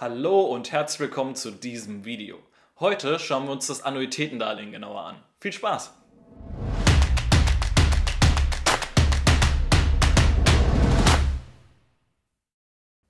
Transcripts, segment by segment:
Hallo und herzlich willkommen zu diesem Video. Heute schauen wir uns das Annuitätendarlehen genauer an. Viel Spaß!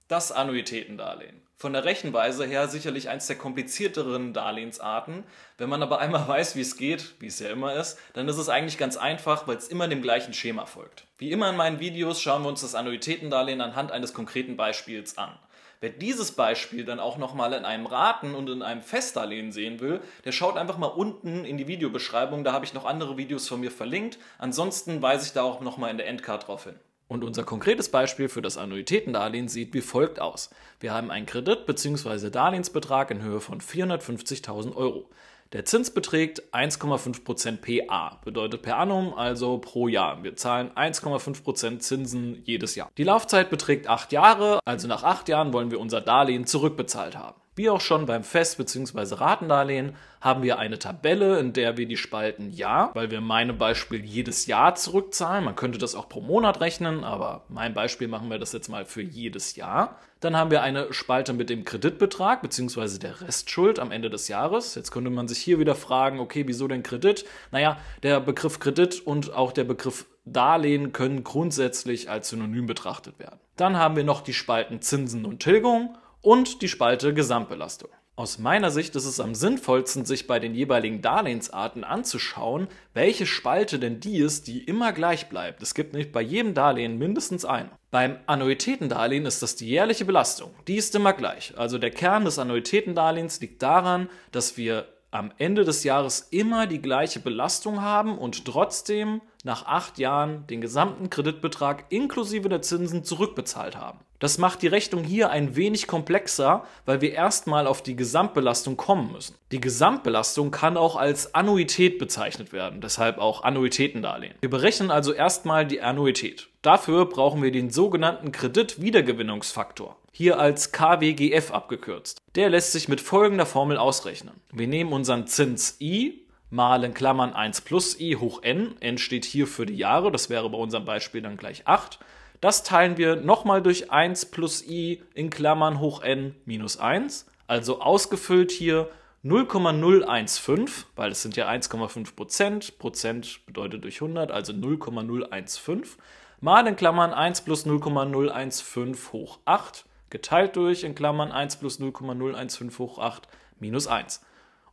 Das Annuitätendarlehen. Von der Rechenweise her sicherlich eines der komplizierteren Darlehensarten. Wenn man aber einmal weiß, wie es geht, wie es ja immer ist, dann ist es eigentlich ganz einfach, weil es immer dem gleichen Schema folgt. Wie immer in meinen Videos schauen wir uns das Annuitätendarlehen anhand eines konkreten Beispiels an. Wer dieses Beispiel dann auch nochmal in einem Raten und in einem Festdarlehen sehen will, der schaut einfach mal unten in die Videobeschreibung, da habe ich noch andere Videos von mir verlinkt. Ansonsten weise ich da auch nochmal in der Endcard drauf hin. Und unser konkretes Beispiel für das Annuitätendarlehen sieht wie folgt aus. Wir haben einen Kredit bzw. Darlehensbetrag in Höhe von 450.000 Euro. Der Zins beträgt 1,5% PA, bedeutet per annum, also pro Jahr. Wir zahlen 1,5% Zinsen jedes Jahr. Die Laufzeit beträgt 8 Jahre, also nach 8 Jahren wollen wir unser Darlehen zurückbezahlt haben. Wie auch schon beim Fest- bzw. Ratendarlehen haben wir eine Tabelle, in der wir die Spalten Ja, weil wir meinem Beispiel jedes Jahr zurückzahlen, man könnte das auch pro Monat rechnen, aber mein Beispiel machen wir das jetzt mal für jedes Jahr. Dann haben wir eine Spalte mit dem Kreditbetrag bzw. der Restschuld am Ende des Jahres. Jetzt könnte man sich hier wieder fragen, okay, wieso denn Kredit? Naja, der Begriff Kredit und auch der Begriff Darlehen können grundsätzlich als synonym betrachtet werden. Dann haben wir noch die Spalten Zinsen und Tilgung und die Spalte Gesamtbelastung. Aus meiner Sicht ist es am sinnvollsten, sich bei den jeweiligen Darlehensarten anzuschauen, welche Spalte denn die ist, die immer gleich bleibt. Es gibt nicht bei jedem Darlehen mindestens eine. Beim Annuitätendarlehen ist das die jährliche Belastung. Die ist immer gleich. Also der Kern des Annuitätendarlehens liegt daran, dass wir am Ende des Jahres immer die gleiche Belastung haben und trotzdem nach acht Jahren den gesamten Kreditbetrag inklusive der Zinsen zurückbezahlt haben. Das macht die Rechnung hier ein wenig komplexer, weil wir erstmal auf die Gesamtbelastung kommen müssen. Die Gesamtbelastung kann auch als Annuität bezeichnet werden, deshalb auch Annuitätendarlehen. Wir berechnen also erstmal die Annuität. Dafür brauchen wir den sogenannten Kreditwiedergewinnungsfaktor, hier als KWGF abgekürzt. Der lässt sich mit folgender Formel ausrechnen. Wir nehmen unseren Zins i mal in Klammern 1 plus i hoch n, n steht hier für die Jahre, das wäre bei unserem Beispiel dann gleich 8. Das teilen wir nochmal durch 1 plus i in Klammern hoch n minus 1, also ausgefüllt hier 0,015, weil es sind ja 1,5 Prozent, Prozent bedeutet durch 100, also 0,015, mal in Klammern 1 plus 0,015 hoch 8, geteilt durch in Klammern 1 plus 0,015 hoch 8 minus 1.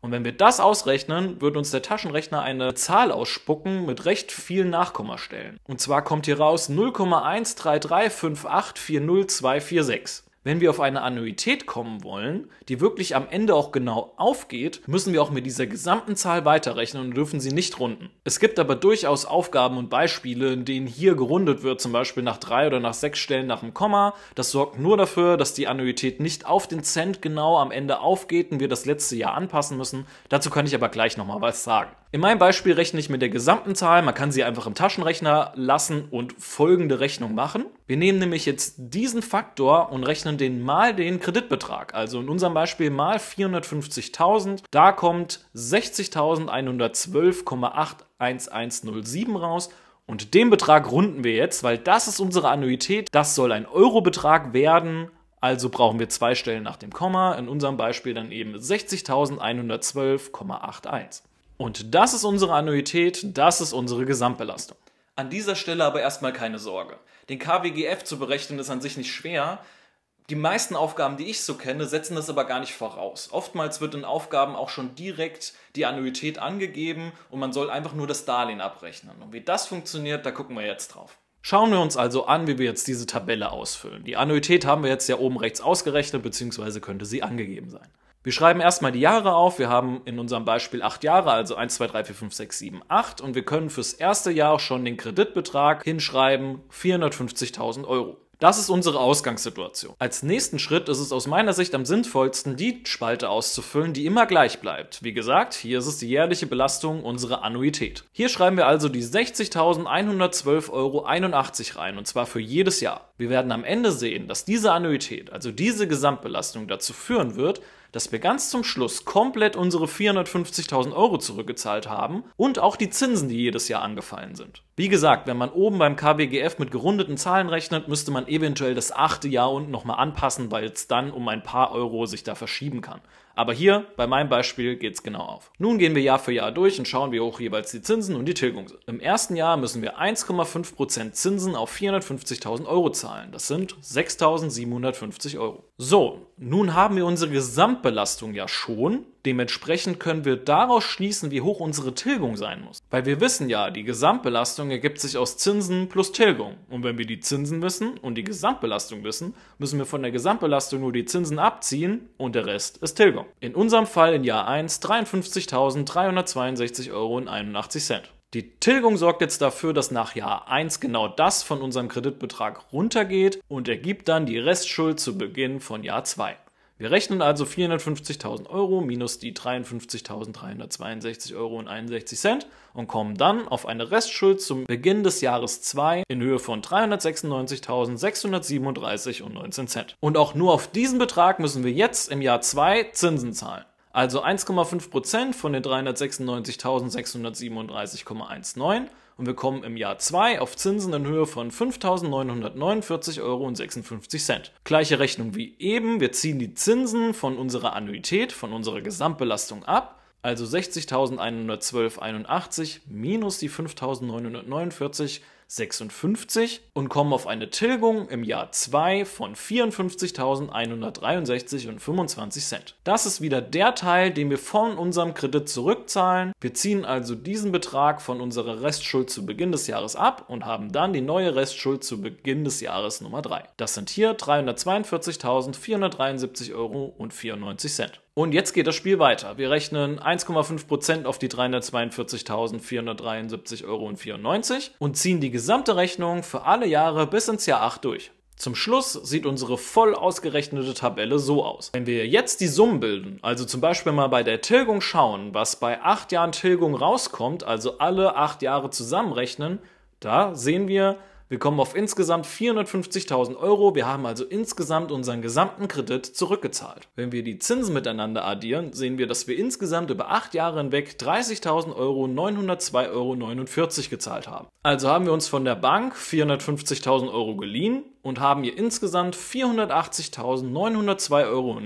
Und wenn wir das ausrechnen, wird uns der Taschenrechner eine Zahl ausspucken mit recht vielen Nachkommastellen. Und zwar kommt hier raus 0,13358402446. Wenn wir auf eine Annuität kommen wollen, die wirklich am Ende auch genau aufgeht, müssen wir auch mit dieser gesamten Zahl weiterrechnen und dürfen sie nicht runden. Es gibt aber durchaus Aufgaben und Beispiele, in denen hier gerundet wird, zum Beispiel nach drei oder nach sechs Stellen nach dem Komma. Das sorgt nur dafür, dass die Annuität nicht auf den Cent genau am Ende aufgeht und wir das letzte Jahr anpassen müssen. Dazu kann ich aber gleich nochmal was sagen. In meinem Beispiel rechne ich mit der gesamten Zahl. Man kann sie einfach im Taschenrechner lassen und folgende Rechnung machen. Wir nehmen nämlich jetzt diesen Faktor und rechnen den mal den Kreditbetrag. Also in unserem Beispiel mal 450.000. Da kommt 60.112,81107 raus. Und den Betrag runden wir jetzt, weil das ist unsere Annuität. Das soll ein Eurobetrag werden. Also brauchen wir zwei Stellen nach dem Komma. In unserem Beispiel dann eben 60.112,81. Und das ist unsere Annuität, das ist unsere Gesamtbelastung. An dieser Stelle aber erstmal keine Sorge. Den KWGF zu berechnen ist an sich nicht schwer. Die meisten Aufgaben, die ich so kenne, setzen das aber gar nicht voraus. Oftmals wird in Aufgaben auch schon direkt die Annuität angegeben und man soll einfach nur das Darlehen abrechnen. Und wie das funktioniert, da gucken wir jetzt drauf. Schauen wir uns also an, wie wir jetzt diese Tabelle ausfüllen. Die Annuität haben wir jetzt ja oben rechts ausgerechnet, beziehungsweise könnte sie angegeben sein. Wir schreiben erstmal die Jahre auf. Wir haben in unserem Beispiel acht Jahre, also 1, 2, 3, 4, 5, 6, 7, 8. Und wir können fürs erste Jahr schon den Kreditbetrag hinschreiben, 450.000 Euro. Das ist unsere Ausgangssituation. Als nächsten Schritt ist es aus meiner Sicht am sinnvollsten, die Spalte auszufüllen, die immer gleich bleibt. Wie gesagt, hier ist es die jährliche Belastung unserer Annuität. Hier schreiben wir also die 60.112,81 Euro rein, und zwar für jedes Jahr. Wir werden am Ende sehen, dass diese Annuität, also diese Gesamtbelastung dazu führen wird, dass wir ganz zum Schluss komplett unsere 450.000 Euro zurückgezahlt haben und auch die Zinsen, die jedes Jahr angefallen sind. Wie gesagt, wenn man oben beim KBGF mit gerundeten Zahlen rechnet, müsste man eventuell das achte Jahr unten nochmal anpassen, weil es dann um ein paar Euro sich da verschieben kann. Aber hier, bei meinem Beispiel, geht es genau auf. Nun gehen wir Jahr für Jahr durch und schauen, wie hoch jeweils die Zinsen und die Tilgung sind. Im ersten Jahr müssen wir 1,5% Zinsen auf 450.000 Euro zahlen. Das sind 6.750 Euro. So, nun haben wir unsere Gesamtbelastung ja schon Dementsprechend können wir daraus schließen, wie hoch unsere Tilgung sein muss. Weil wir wissen ja, die Gesamtbelastung ergibt sich aus Zinsen plus Tilgung. Und wenn wir die Zinsen wissen und die Gesamtbelastung wissen, müssen wir von der Gesamtbelastung nur die Zinsen abziehen und der Rest ist Tilgung. In unserem Fall in Jahr 1 53.362,81 Euro. Die Tilgung sorgt jetzt dafür, dass nach Jahr 1 genau das von unserem Kreditbetrag runtergeht und ergibt dann die Restschuld zu Beginn von Jahr 2. Wir rechnen also 450.000 Euro minus die 53.362,61 Euro und kommen dann auf eine Restschuld zum Beginn des Jahres 2 in Höhe von 396.637,19 Cent. Und auch nur auf diesen Betrag müssen wir jetzt im Jahr 2 Zinsen zahlen. Also 1,5% von den 396.637,19 und wir kommen im Jahr 2 auf Zinsen in Höhe von 5.949,56 Euro. Gleiche Rechnung wie eben, wir ziehen die Zinsen von unserer Annuität, von unserer Gesamtbelastung ab, also 60.112,81 minus die 5.949 56 und kommen auf eine Tilgung im Jahr 2 von 54.163,25 Cent. Das ist wieder der Teil, den wir von unserem Kredit zurückzahlen. Wir ziehen also diesen Betrag von unserer Restschuld zu Beginn des Jahres ab und haben dann die neue Restschuld zu Beginn des Jahres Nummer 3. Das sind hier 342.473,94 Euro. Und jetzt geht das Spiel weiter. Wir rechnen 1,5% auf die 342.473,94 Euro und ziehen die gesamte Rechnung für alle Jahre bis ins Jahr 8 durch. Zum Schluss sieht unsere voll ausgerechnete Tabelle so aus. Wenn wir jetzt die Summen bilden, also zum Beispiel mal bei der Tilgung schauen, was bei 8 Jahren Tilgung rauskommt, also alle 8 Jahre zusammenrechnen, da sehen wir, wir kommen auf insgesamt 450.000 Euro. Wir haben also insgesamt unseren gesamten Kredit zurückgezahlt. Wenn wir die Zinsen miteinander addieren, sehen wir, dass wir insgesamt über acht Jahre hinweg 30.000 Euro 902,49 Euro gezahlt haben. Also haben wir uns von der Bank 450.000 Euro geliehen, und haben ihr insgesamt 480.902,49 Euro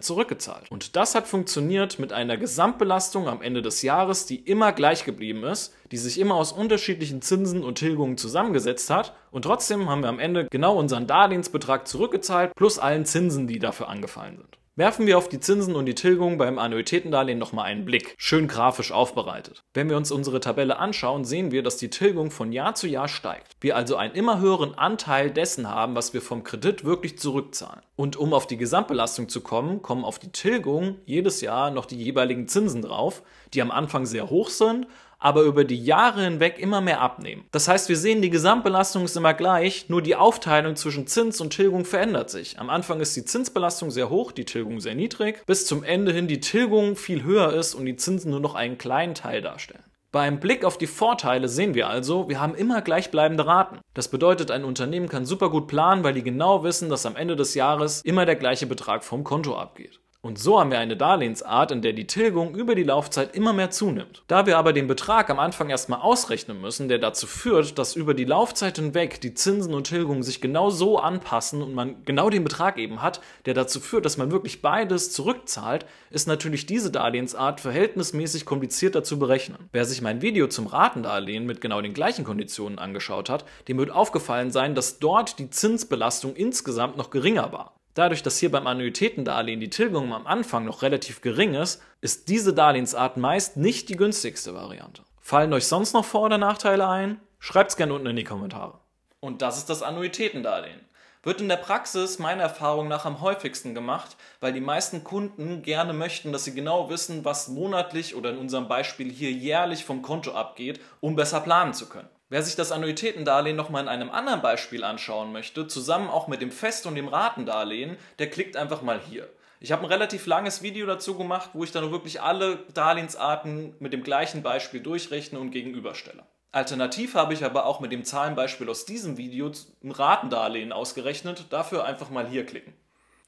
zurückgezahlt. Und das hat funktioniert mit einer Gesamtbelastung am Ende des Jahres, die immer gleich geblieben ist, die sich immer aus unterschiedlichen Zinsen und Tilgungen zusammengesetzt hat und trotzdem haben wir am Ende genau unseren Darlehensbetrag zurückgezahlt plus allen Zinsen, die dafür angefallen sind. Werfen wir auf die Zinsen und die Tilgung beim Annuitätendarlehen nochmal einen Blick, schön grafisch aufbereitet. Wenn wir uns unsere Tabelle anschauen, sehen wir, dass die Tilgung von Jahr zu Jahr steigt. Wir also einen immer höheren Anteil dessen haben, was wir vom Kredit wirklich zurückzahlen. Und um auf die Gesamtbelastung zu kommen, kommen auf die Tilgung jedes Jahr noch die jeweiligen Zinsen drauf, die am Anfang sehr hoch sind, aber über die Jahre hinweg immer mehr abnehmen. Das heißt, wir sehen, die Gesamtbelastung ist immer gleich, nur die Aufteilung zwischen Zins und Tilgung verändert sich. Am Anfang ist die Zinsbelastung sehr hoch, die Tilgung sehr niedrig, bis zum Ende hin die Tilgung viel höher ist und die Zinsen nur noch einen kleinen Teil darstellen. Beim Blick auf die Vorteile sehen wir also, wir haben immer gleichbleibende Raten. Das bedeutet, ein Unternehmen kann super gut planen, weil die genau wissen, dass am Ende des Jahres immer der gleiche Betrag vom Konto abgeht. Und so haben wir eine Darlehensart, in der die Tilgung über die Laufzeit immer mehr zunimmt. Da wir aber den Betrag am Anfang erstmal ausrechnen müssen, der dazu führt, dass über die Laufzeit hinweg die Zinsen und Tilgungen sich genau so anpassen und man genau den Betrag eben hat, der dazu führt, dass man wirklich beides zurückzahlt, ist natürlich diese Darlehensart verhältnismäßig komplizierter zu berechnen. Wer sich mein Video zum Ratendarlehen mit genau den gleichen Konditionen angeschaut hat, dem wird aufgefallen sein, dass dort die Zinsbelastung insgesamt noch geringer war. Dadurch, dass hier beim Annuitätendarlehen die Tilgung am Anfang noch relativ gering ist, ist diese Darlehensart meist nicht die günstigste Variante. Fallen euch sonst noch Vor- oder Nachteile ein? Schreibt's gerne unten in die Kommentare. Und das ist das Annuitätendarlehen. Wird in der Praxis meiner Erfahrung nach am häufigsten gemacht, weil die meisten Kunden gerne möchten, dass sie genau wissen, was monatlich oder in unserem Beispiel hier jährlich vom Konto abgeht, um besser planen zu können. Wer sich das Annuitätendarlehen nochmal in einem anderen Beispiel anschauen möchte, zusammen auch mit dem Fest- und dem Ratendarlehen, der klickt einfach mal hier. Ich habe ein relativ langes Video dazu gemacht, wo ich dann wirklich alle Darlehensarten mit dem gleichen Beispiel durchrechne und gegenüberstelle. Alternativ habe ich aber auch mit dem Zahlenbeispiel aus diesem Video ein Ratendarlehen ausgerechnet. Dafür einfach mal hier klicken.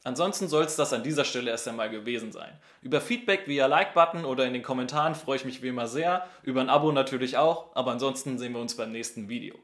Ansonsten soll es das an dieser Stelle erst einmal gewesen sein. Über Feedback via Like-Button oder in den Kommentaren freue ich mich wie immer sehr, über ein Abo natürlich auch, aber ansonsten sehen wir uns beim nächsten Video.